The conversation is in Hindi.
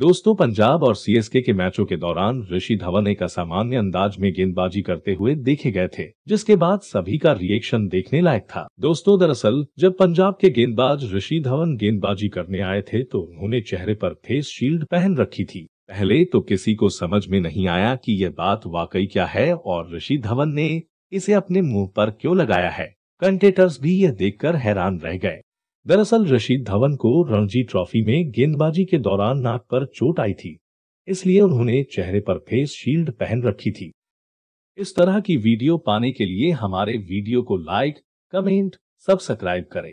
दोस्तों पंजाब और सीएसके के मैचों के दौरान ऋषि धवन एक असामान्य अंदाज में गेंदबाजी करते हुए देखे गए थे जिसके बाद सभी का रिएक्शन देखने लायक था दोस्तों दरअसल जब पंजाब के गेंदबाज ऋषि धवन गेंदबाजी करने आए थे तो उन्होंने चेहरे पर फेस शील्ड पहन रखी थी पहले तो किसी को समझ में नहीं आया कि यह बात वाकई क्या है और ऋषि धवन ने इसे अपने मुंह पर क्यों लगाया है कंटेटर्स भी यह देखकर हैरान रह गए दरअसल रशीद धवन को रणजी ट्रॉफी में गेंदबाजी के दौरान नाक पर चोट आई थी इसलिए उन्होंने चेहरे पर फेस शील्ड पहन रखी थी इस तरह की वीडियो पाने के लिए हमारे वीडियो को लाइक कमेंट सब्सक्राइब करें